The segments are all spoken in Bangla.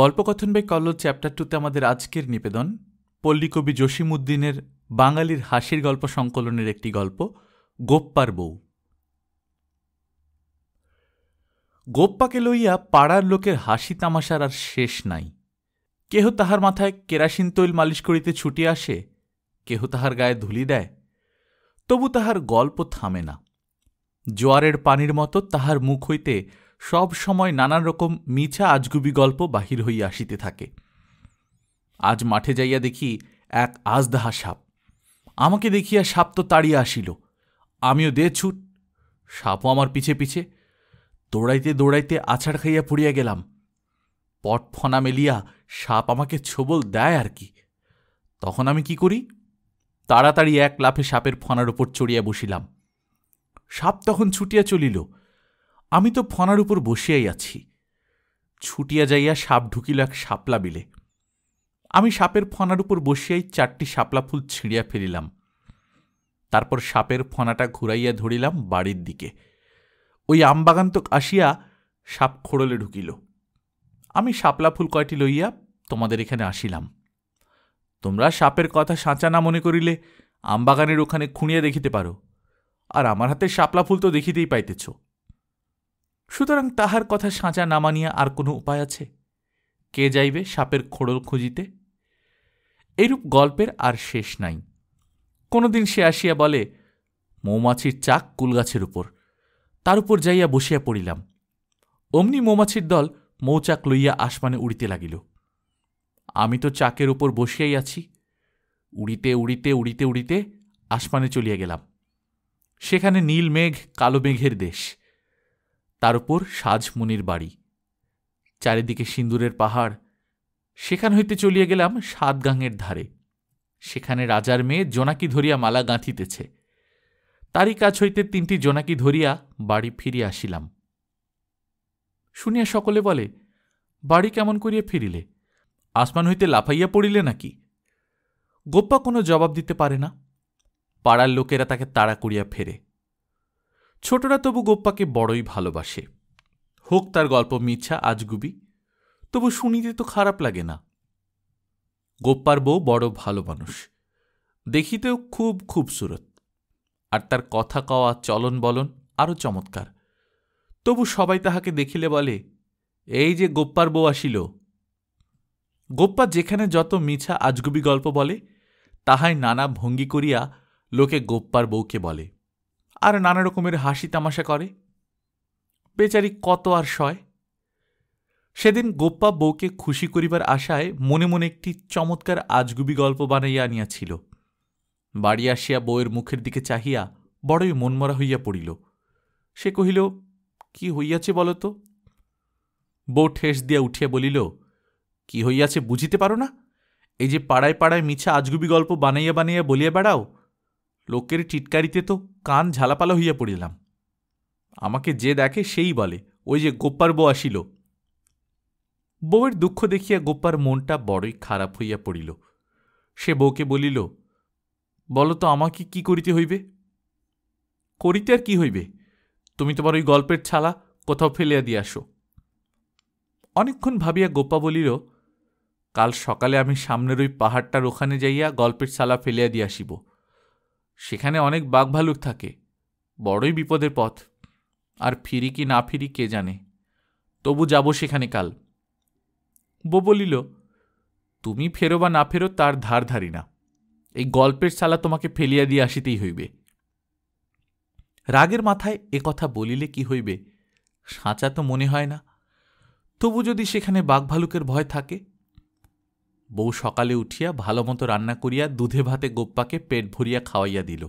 গল্পকথন বাই কল্লোল চ্যাপ্টার টুতে আমাদের আজকের নিবেদন পল্লীকবি জসিমুদ্দিনের বাঙালির হাসির গল্প সংকলনের একটি গল্প গোপ্পার বউ গোপ্পাকে লইয়া পাড়ার লোকের হাসি তামাশার আর শেষ নাই কেহ তাহার মাথায় কেরাসিন তৈল মালিশ করিতে ছুটি আসে কেহ তাহার গায়ে ধুলি দেয় তবু তাহার গল্প থামে না জোয়ারের পানির মতো তাহার মুখ হইতে সব সময় নানান রকম মিছা আজগুবি গল্প বাহির হইয়া আসিতে থাকে আজ মাঠে যাইয়া দেখি এক আজদাহা সাপ আমাকে দেখিয়া সাপ তো তাড়িয়া আসিল আমিও দে ছুট সাপও আমার পিছে পিছে দৌড়াইতে দৌড়াইতে আছাড় খাইয়া পড়িয়া গেলাম পট ফনা মেলিয়া সাপ আমাকে ছোবল দেয় আর কি তখন আমি কি করি তাড়াতাড়ি এক লাফে সাপের ফনার ওপর চড়িয়া বসিলাম সাপ তখন ছুটিয়া চলিল আমি তো ফনার উপর বসিয়াই আছি ছুটিয়া যাইয়া সাপ ঢুকিল এক সাপলা বিলে আমি সাপের ফনার উপর বসিয়াই চারটি সাপলা ফুল ছিঁড়িয়া ফেলিলাম তারপর সাপের ফনাটা ঘুরাইয়া ধরিলাম বাড়ির দিকে ওই তো আসিয়া সাপ খোড়লে ঢুকিল আমি সাপলা ফুল কয়টি লইয়া তোমাদের এখানে আসিলাম তোমরা সাপের কথা সাঁচা না মনে করিলে আমবাগানের ওখানে খুঁড়িয়া দেখিতে পারো আর আমার হাতে সাপলা ফুল তো দেখিতেই পাইতেছ সুতরাং তাহার কথা সাঁচা না মানিয়া আর কোনো উপায় আছে কে যাইবে সাপের খোড়ল খুঁজিতে এরূপ গল্পের আর শেষ নাই কোনোদিন সে আসিয়া বলে মৌমাছির চাক কুলগাছের উপর তার উপর যাইয়া বসিয়া পড়িলাম অমনি মৌমাছির দল মৌচাক লইয়া আসমানে উড়িতে লাগিল আমি তো চাকের উপর বসিয়াই আছি উড়িতে উড়িতে উড়িতে উড়িতে আসমানে চলিয়া গেলাম সেখানে নীল মেঘ কালো মেঘের দেশ তার উপর সাজমুনির বাড়ি চারিদিকে সিন্দুরের পাহাড় সেখান হইতে চলিয়া গেলাম সাতগাঙের ধারে সেখানে রাজার মেয়ে জোনাকি ধরিয়া মালা গাঁথিতেছে তারই কাছ হইতে তিনটি জোনাকি ধরিয়া বাড়ি ফিরিয়া আসিলাম শুনিয়া সকলে বলে বাড়ি কেমন করিয়া ফিরিলে আসমান হইতে লাফাইয়া পড়িলে নাকি গোপ্পা কোনো জবাব দিতে পারে না পাড়ার লোকেরা তাকে তাড়া করিয়া ফেরে ছোটরা তবু গোপ্পাকে বড়ই ভালোবাসে হোক তার গল্প মিছা আজগুবি তবু শুনিতে তো খারাপ লাগে না গোপ্পার বউ বড় ভালো মানুষ দেখিতেও খুব খুবসুরত আর তার কথা কওয়া চলন বলন আরও চমৎকার তবু সবাই তাহাকে দেখিলে বলে এই যে গোপ্পার বউ আসিল গোপ্পা যেখানে যত মিছা আজগুবি গল্প বলে তাহাই নানা ভঙ্গি করিয়া লোকে গোপ্পার বউকে বলে আর নানা রকমের হাসি তামাশা করে বেচারি কত আর সয় সেদিন গোপ্পা বউকে খুশি করিবার আশায় মনে মনে একটি চমৎকার আজগুবি গল্প বানাইয়া আনিয়াছিল বাড়ি আসিয়া বউয়ের মুখের দিকে চাহিয়া বড়ই মনমরা হইয়া পড়িল সে কহিল কি হইয়াছে বলতো বউ ঠেস দিয়া উঠিয়া বলিল কি হইয়াছে বুঝিতে পারো না এই যে পাড়ায় পাড়ায় মিছা আজগুবি গল্প বানাইয়া বানাইয়া বলিয়া বেড়াও লোকের টিটকারিতে তো কান ঝালাপালা হইয়া পড়িলাম আমাকে যে দেখে সেই বলে ওই যে গোপ্পার বউ আসিল বউয়ের দুঃখ দেখিয়া গোপ্পার মনটা বড়ই খারাপ হইয়া পড়িল সে বউকে বলিল বলতো আমাকে কি করিতে হইবে করিতে আর কি হইবে তুমি তোমার ওই গল্পের ছালা কোথাও ফেলিয়া দিয়ে আসো অনেকক্ষণ ভাবিয়া গোপা বলিল কাল সকালে আমি সামনের ওই পাহাড়টার ওখানে যাইয়া গল্পের ছালা ফেলিয়া দিয়ে আসিব সেখানে অনেক বাঘ ভালুক থাকে বড়ই বিপদের পথ আর ফিরি কি না ফিরি কে জানে তবু যাব সেখানে কাল বো বলিল তুমি ফেরো বা না ফেরো তার ধার ধারি না এই গল্পের সালা তোমাকে ফেলিয়া দিয়ে আসিতেই হইবে রাগের মাথায় এ কথা বলিলে কি হইবে সাঁচা তো মনে হয় না তবু যদি সেখানে বাঘ ভালুকের ভয় থাকে বউ সকালে উঠিয়া ভালোমতো রান্না করিয়া দুধে ভাতে গোপ্পাকে পেট ভরিয়া খাওয়াইয়া দিল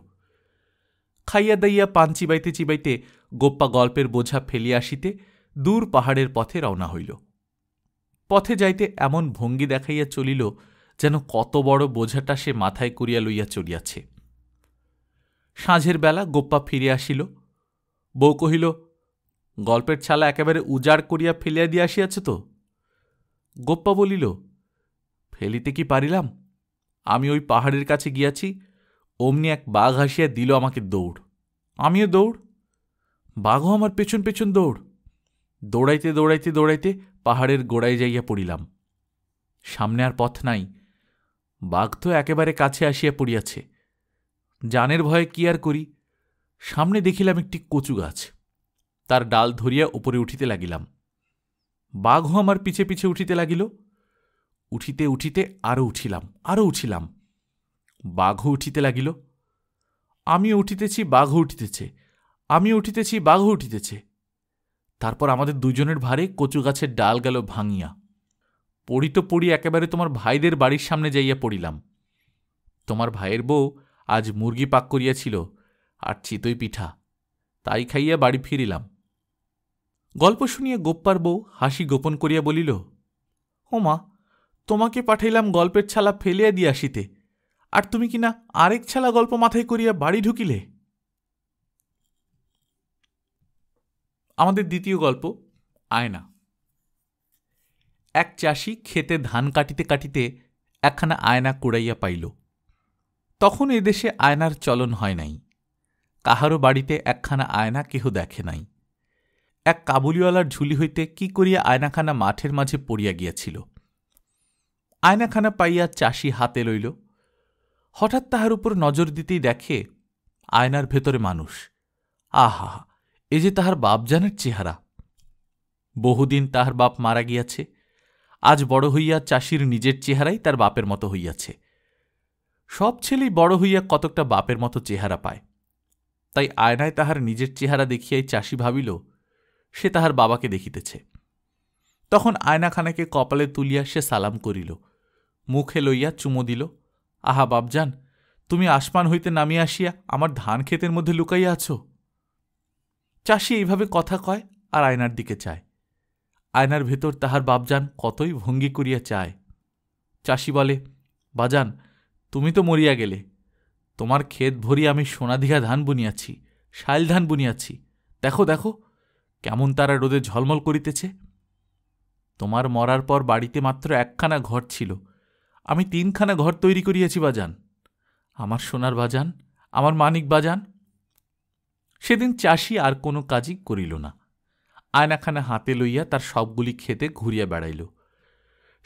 খাইয়া দাইয়া পান চিবাইতে চিবাইতে গোপ্পা গল্পের বোঝা ফেলিয়া আসিতে দূর পাহাড়ের পথে রওনা হইল পথে যাইতে এমন ভঙ্গি দেখাইয়া চলিল যেন কত বড় বোঝাটা সে মাথায় করিয়া লইয়া চলিয়াছে সাঁঝের বেলা গোপ্পা ফিরে আসিল বউ কহিল গল্পের ছালা একেবারে উজাড় করিয়া ফেলিয়া দিয়া আসিয়াছে তো গোপ্পা বলিল ফেলিতে কি পারিলাম আমি ওই পাহাড়ের কাছে গিয়াছি অমনি এক বাঘ হাসিয়া দিল আমাকে দৌড় আমিও দৌড় বাঘও আমার পেছন পেছন দৌড় দৌড়াইতে দৌড়াইতে দৌড়াইতে পাহাড়ের গোড়ায় যাইয়া পড়িলাম সামনে আর পথ নাই বাঘ তো একেবারে কাছে আসিয়া পড়িয়াছে জানের ভয়ে কি আর করি সামনে দেখিলাম একটি কচু গাছ তার ডাল ধরিয়া উপরে উঠিতে লাগিলাম বাঘও আমার পিছে পিছে উঠিতে লাগিল উঠিতে উঠিতে আরও উঠিলাম আরও উঠিলাম বাঘও উঠিতে লাগিল আমি উঠিতেছি বাঘও উঠিতেছে আমি উঠিতেছি বাঘও উঠিতেছে তারপর আমাদের দুজনের ভারে কচু গাছের ডাল গেল ভাঙিয়া পড়ি তো পড়ি একেবারে তোমার ভাইদের বাড়ির সামনে যাইয়া পড়িলাম তোমার ভাইয়ের বউ আজ মুরগি পাক করিয়াছিল আর চিতই পিঠা তাই খাইয়া বাড়ি ফিরিলাম গল্প শুনিয়া গোপ্পার বউ হাসি গোপন করিয়া বলিল ও মা তোমাকে পাঠাইলাম গল্পের ছালা ফেলিয়া দিয়ে আসিতে আর তুমি কিনা আরেক ছালা গল্প মাথায় করিয়া বাড়ি ঢুকিলে আমাদের দ্বিতীয় গল্প আয়না এক চাষি খেতে ধান কাটিতে কাটিতে একখানা আয়না কুড়াইয়া পাইল তখন এদেশে আয়নার চলন হয় নাই কাহারও বাড়িতে একখানা আয়না কেহ দেখে নাই এক কাবুলিওয়ালার ঝুলি হইতে কি করিয়া আয়নাখানা মাঠের মাঝে পড়িয়া গিয়াছিল আয়নাখানা পাইয়া চাষি হাতে লইল হঠাৎ তাহার উপর নজর দিতেই দেখে আয়নার ভেতরে মানুষ আহা এ যে তাহার বাপ জানের চেহারা বহুদিন তাহার বাপ মারা গিয়াছে আজ বড় হইয়া চাষির নিজের চেহারাই তার বাপের মতো হইয়াছে সব ছেলেই বড় হইয়া কতকটা বাপের মতো চেহারা পায় তাই আয়নায় তাহার নিজের চেহারা দেখিয়াই চাষি ভাবিল সে তাহার বাবাকে দেখিতেছে তখন আয়নাখানাকে কপালে তুলিয়া সে সালাম করিল মুখে লইয়া চুমো দিল আহা বাবজান তুমি আসমান হইতে নামিয়া আসিয়া আমার ধান ক্ষেতের মধ্যে লুকাইয়া আছ চাষি এইভাবে কথা কয় আর আয়নার দিকে চায় আয়নার ভেতর তাহার বাবজান কতই ভঙ্গি করিয়া চায় চাষি বলে বাজান তুমি তো মরিয়া গেলে তোমার ক্ষেত ভরি আমি সোনাদিঘা ধান বুনিয়াছি শাইল ধান বুনিয়াছি দেখো দেখো কেমন তারা রোদে ঝলমল করিতেছে তোমার মরার পর বাড়িতে মাত্র একখানা ঘর ছিল আমি তিনখানা ঘর তৈরি করিয়াছি বাজান আমার সোনার বাজান আমার মানিক বাজান সেদিন চাষি আর কোনো কাজই করিল না আয়নাখানা হাতে লইয়া তার সবগুলি খেতে ঘুরিয়া বেড়াইল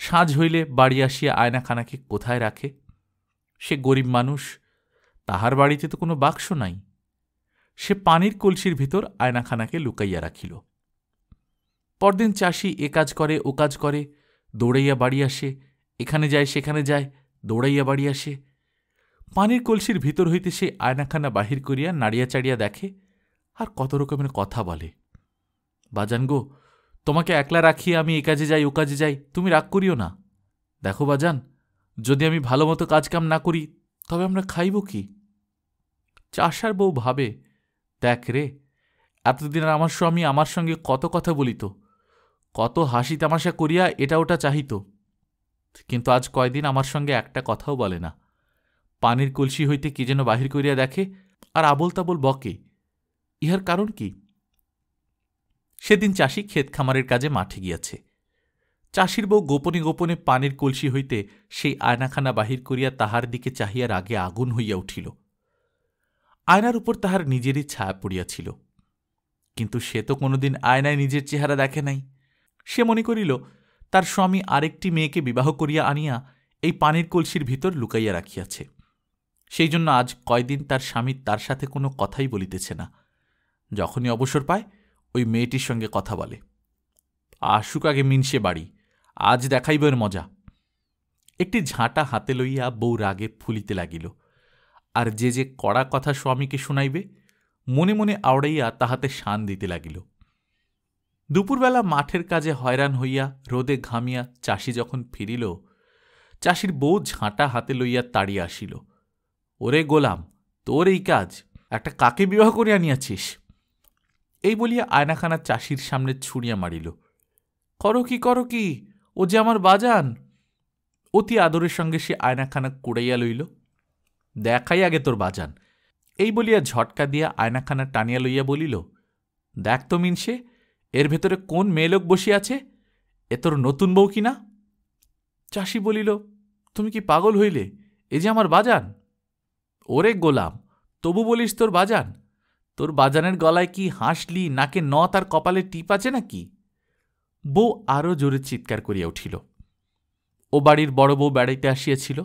সাঁঝ হইলে বাড়ি আসিয়া আয়নাখানাকে কোথায় রাখে সে গরিব মানুষ তাহার বাড়িতে তো কোনো বাক্স নাই সে পানির কলসির ভিতর আয়নাখানাকে লুকাইয়া রাখিল পরদিন চাষি এ কাজ করে ও কাজ করে দৌড়াইয়া বাড়ি আসে এখানে যায় সেখানে যায় দৌড়াইয়া বাড়ি আসে পানির কলসির ভিতর হইতে সে আয়নাখানা বাহির করিয়া নাড়িয়া চাড়িয়া দেখে আর কত রকমের কথা বলে বাজান গো তোমাকে একলা রাখিয়ে আমি এ কাজে যাই ও কাজে যাই তুমি রাগ করিও না দেখো বাজান যদি আমি ভালো মতো কাজকাম না করি তবে আমরা খাইব কি চাষার বউ ভাবে দেখ রে এতদিন আমার স্বামী আমার সঙ্গে কত কথা বলিত কত হাসি তামাশা করিয়া এটা ওটা চাহিত কিন্তু আজ কয়দিন আমার সঙ্গে একটা কথাও বলে না পানির কলসি হইতে কি যেন বাহির করিয়া দেখে আর আবল তাবল বকে ইহার কারণ কি সেদিন চাষি ক্ষেত খামারের কাজে মাঠে গিয়াছে চাষির বউ গোপনে গোপনে পানির কলসি হইতে সেই আয়নাখানা বাহির করিয়া তাহার দিকে চাহিয়ার আগে আগুন হইয়া উঠিল আয়নার উপর তাহার নিজেরই ছায়া পড়িয়াছিল কিন্তু সে তো কোনোদিন আয়নায় নিজের চেহারা দেখে নাই সে মনে করিল তার স্বামী আরেকটি মেয়েকে বিবাহ করিয়া আনিয়া এই পানির কলসির ভিতর লুকাইয়া রাখিয়াছে সেই জন্য আজ কয়দিন তার স্বামী তার সাথে কোনো কথাই বলিতেছে না যখনই অবসর পায় ওই মেয়েটির সঙ্গে কথা বলে আসুক আগে মিনসে বাড়ি আজ দেখাইব এর মজা একটি ঝাঁটা হাতে লইয়া বউ রাগে ফুলিতে লাগিল আর যে যে কড়া কথা স্বামীকে শুনাইবে মনে মনে আওড়াইয়া তাহাতে শান দিতে লাগিল দুপুরবেলা মাঠের কাজে হয়রান হইয়া রোদে ঘামিয়া চাষি যখন ফিরিল চাষির বউ ঝাঁটা হাতে লইয়া তাড়িয়া আসিল ওরে গোলাম তোর এই কাজ একটা কাকে বিবাহ করিয়া নিয়াছিস এই বলিয়া আয়নাখানা চাষির সামনে ছুঁড়িয়া মারিল করো কি করো কি ও যে আমার বাজান অতি আদরের সঙ্গে সে আয়নাখানা কুড়াইয়া লইল দেখাই আগে তোর বাজান এই বলিয়া ঝটকা দিয়া আয়নাখানা টানিয়া লইয়া বলিল দেখ তো মিনসে এর ভেতরে কোন মেয়েলোক বসিয়া আছে এ তোর নতুন বউ কিনা চাষি বলিল তুমি কি পাগল হইলে এ যে আমার বাজান ওরে গোলাম তবু বলিস তোর বাজান তোর বাজানের গলায় কি হাসলি নাকে ন তার কপালে টিপ আছে নাকি বউ আরও জোরে চিৎকার করিয়া উঠিল ও বাড়ির বড় বউ বেড়াইতে আসিয়াছিল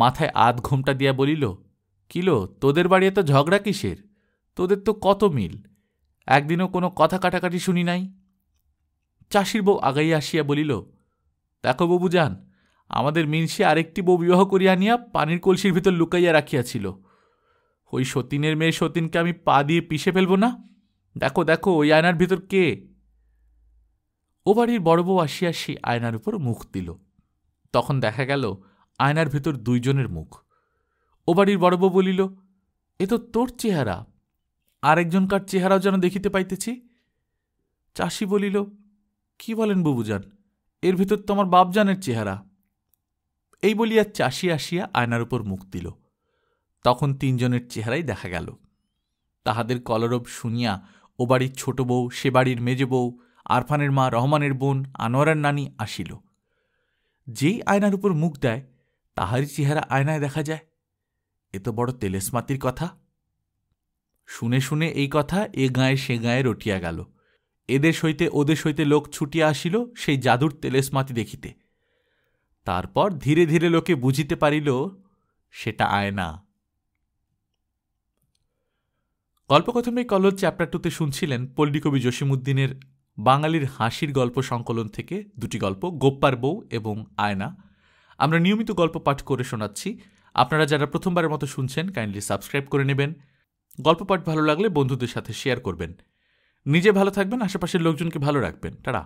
মাথায় আধ ঘোমটা দিয়া বলিল কিলো তোদের বাড়ি এত ঝগড়া কিসের তোদের তো কত মিল একদিনও কোনো কথা কাটাকাটি শুনি নাই চাষির বউ আগাইয়া আসিয়া বলিল দেখো বাবু যান আমাদের মিনসি আরেকটি বউ বিবাহ করিয়া আনিয়া পানির কলসির ভিতর লুকাইয়া রাখিয়াছিল ওই সতীনের মেয়ে সতীনকে আমি পা দিয়ে পিষে ফেলব না দেখো দেখো ওই আয়নার ভিতর কে ও বাড়ির বড় বউ আসিয়া সে আয়নার উপর মুখ দিল তখন দেখা গেল আয়নার ভিতর দুইজনের মুখ ও বাড়ির বড় বউ বলিল এ তো তোর চেহারা আরেকজনকার চেহারাও যেন দেখিতে পাইতেছি চাষি বলিল কি বলেন বুবুজান এর ভিতর তো আমার বাপজানের চেহারা এই বলিয়া চাষি আসিয়া আয়নার উপর মুখ দিল তখন তিনজনের চেহারাই দেখা গেল তাহাদের কলরব শুনিয়া ও বাড়ির ছোট বউ সে বাড়ির মেজ বউ আরফানের মা রহমানের বোন আনোয়ারের নানি আসিল যেই আয়নার উপর মুখ দেয় তাহারই চেহারা আয়নায় দেখা যায় এ তো বড় তেলেসমাতির কথা শুনে শুনে এই কথা এ গাঁয়ে সে গাঁয়ে রটিয়া গেল এদেশ হইতে ওদেশ হইতে লোক ছুটিয়া আসিল সেই জাদুর তেলেসমাতি দেখিতে তারপর ধীরে ধীরে লোকে বুঝিতে পারিল সেটা আয়না গল্পকথমে কলজ চ্যাপ্টার টুতে শুনছিলেন পল্লিকবি জসিমুদ্দিনের বাঙালির হাসির গল্প সংকলন থেকে দুটি গল্প গোপ্পার বউ এবং আয়না আমরা নিয়মিত গল্প পাঠ করে শোনাচ্ছি আপনারা যারা প্রথমবারের মতো শুনছেন কাইন্ডলি সাবস্ক্রাইব করে নেবেন গল্প পাঠ ভালো লাগলে বন্ধুদের সাথে শেয়ার করবেন নিজে ভালো থাকবেন আশেপাশের লোকজনকে ভালো রাখবেন টাটা